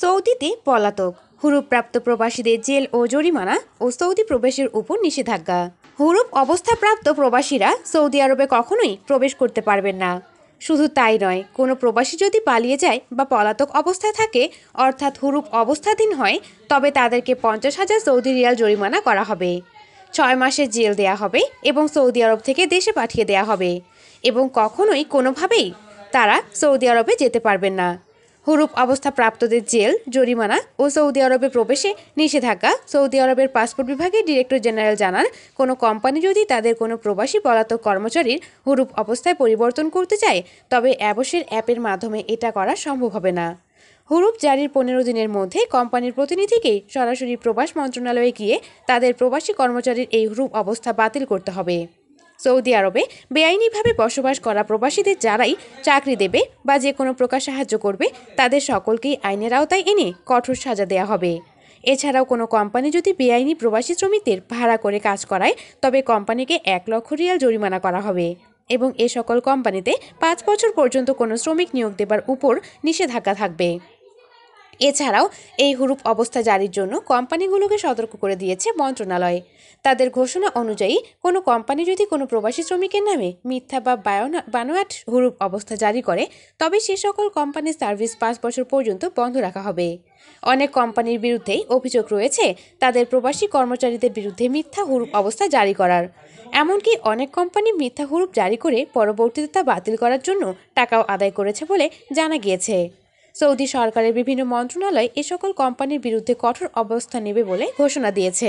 সৌদিতে পলাতক হুরুপ্রাপ্ত প্রবাসীদের জেল ও জরিমানা ও সৌদি প্রবেশের উপর নিষেধাজ্ঞা হুরুপ অবস্থাপ্রাপ্ত প্রবাসীরা সৌদি আরবে কখনোই প্রবেশ করতে পারবেন না শুধু তাই নয় কোনো প্রবাসী যদি পালিয়ে যায় বা পলাতক অবস্থায় থাকে অর্থাৎ হুরুপ অবস্থাধীন হয় তবে তাদেরকে পঞ্চাশ হাজার সৌদি রিয়াল জরিমানা করা হবে ছয় মাসের জেল দেয়া হবে এবং সৌদি আরব থেকে দেশে পাঠিয়ে দেয়া হবে এবং কখনোই কোনোভাবেই তারা সৌদি আরবে যেতে পারবেন না হুরুপ অবস্থা প্রাপ্তদের জেল জরিমানা ও সৌদি আরবে প্রবেশে নিষেধাজ্ঞা সৌদি আরবের পাসপোর্ট বিভাগে ডিরেক্টর জেনারেল জানান কোনো কোম্পানি যদি তাদের কোনো প্রবাসী পলাতক কর্মচারীর হুরুপ অবস্থায় পরিবর্তন করতে চায় তবে অ্যাবসের অ্যাপের মাধ্যমে এটা করা সম্ভব হবে না হুরুপ জারির পনেরো দিনের মধ্যে কোম্পানির প্রতিনিধিকেই সরাসরি প্রবাস মন্ত্রণালয়ে গিয়ে তাদের প্রবাসী কর্মচারীর এই হুরুপ অবস্থা বাতিল করতে হবে সৌদি আরবে বেআইনিভাবে বসবাস করা প্রবাসীদের যারাই চাকরি দেবে বা যে কোনো প্রকার সাহায্য করবে তাদের সকলকেই আইনের আওতায় এনে কঠোর সাজা দেয়া হবে এছাড়াও কোনো কোম্পানি যদি বেআইনি প্রবাসী শ্রমিকদের ভাড়া করে কাজ করায় তবে কোম্পানিকে এক লক্ষ রিয়াল জরিমানা করা হবে এবং এ সকল কোম্পানিতে পাঁচ বছর পর্যন্ত কোনো শ্রমিক নিয়োগ দেবার উপর নিষেধাজ্ঞা থাকবে এছাড়াও এই হুরুপ অবস্থা জারির জন্য কোম্পানিগুলোকে সতর্ক করে দিয়েছে মন্ত্রণালয় তাদের ঘোষণা অনুযায়ী কোনো কোম্পানি যদি কোনো প্রবাসী শ্রমিকের নামে মিথ্যা বা বানোয়াট হুরুপ অবস্থা জারি করে তবে সে সকল কোম্পানির সার্ভিস পাঁচ বছর পর্যন্ত বন্ধ রাখা হবে অনেক কোম্পানির বিরুদ্ধেই অভিযোগ রয়েছে তাদের প্রবাসী কর্মচারীদের বিরুদ্ধে মিথ্যা হুরুপ অবস্থা জারি করার এমনকি অনেক কোম্পানি মিথ্যা হুরুপ জারি করে পরবর্তীতে তা বাতিল করার জন্য টাকাও আদায় করেছে বলে জানা গিয়েছে সৌদি সরকারের বিভিন্ন মন্ত্রণালয় এ সকল কোম্পানির বিরুদ্ধে কঠোর অবস্থা নেবে বলে ঘোষণা দিয়েছে